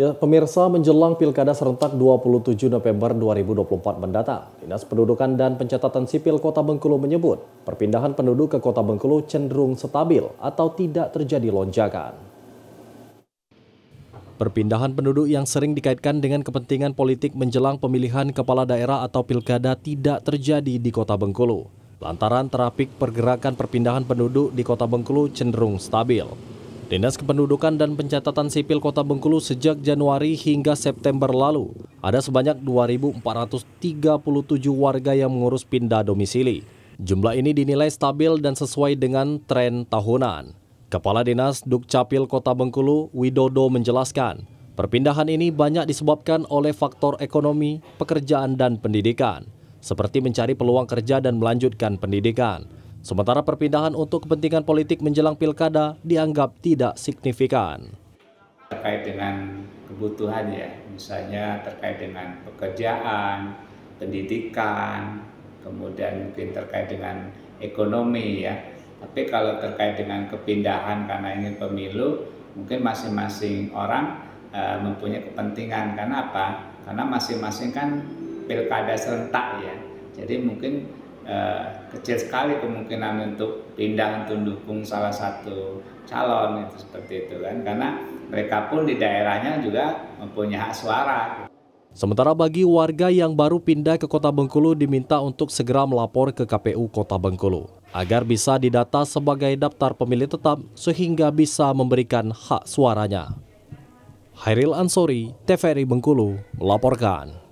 Ya, pemirsa menjelang Pilkada serentak 27 November 2024 mendatang, Dinas Pendudukan dan Pencatatan Sipil Kota Bengkulu menyebut perpindahan penduduk ke Kota Bengkulu cenderung stabil atau tidak terjadi lonjakan. Perpindahan penduduk yang sering dikaitkan dengan kepentingan politik menjelang pemilihan kepala daerah atau pilkada tidak terjadi di Kota Bengkulu. Lantaran trafik pergerakan perpindahan penduduk di Kota Bengkulu cenderung stabil. Dinas Kependudukan dan Pencatatan Sipil Kota Bengkulu sejak Januari hingga September lalu, ada sebanyak 2.437 warga yang mengurus pindah domisili. Jumlah ini dinilai stabil dan sesuai dengan tren tahunan. Kepala Dinas Dukcapil Kota Bengkulu, Widodo menjelaskan, perpindahan ini banyak disebabkan oleh faktor ekonomi, pekerjaan, dan pendidikan, seperti mencari peluang kerja dan melanjutkan pendidikan. Sementara perpindahan untuk kepentingan politik menjelang pilkada dianggap tidak signifikan. Terkait dengan kebutuhan ya, misalnya terkait dengan pekerjaan, pendidikan, kemudian mungkin terkait dengan ekonomi ya. Tapi kalau terkait dengan kepindahan karena ingin pemilu, mungkin masing-masing orang e, mempunyai kepentingan. Karena apa? Karena masing-masing kan pilkada serentak ya. Jadi mungkin Eh, kecil sekali kemungkinan untuk pindah untuk mendukung salah satu calon itu seperti itu kan karena mereka pun di daerahnya juga mempunyai hak suara. Sementara bagi warga yang baru pindah ke Kota Bengkulu diminta untuk segera melapor ke KPU Kota Bengkulu agar bisa didata sebagai daftar pemilih tetap sehingga bisa memberikan hak suaranya. Hairil Ansori, TVRI Bengkulu, melaporkan.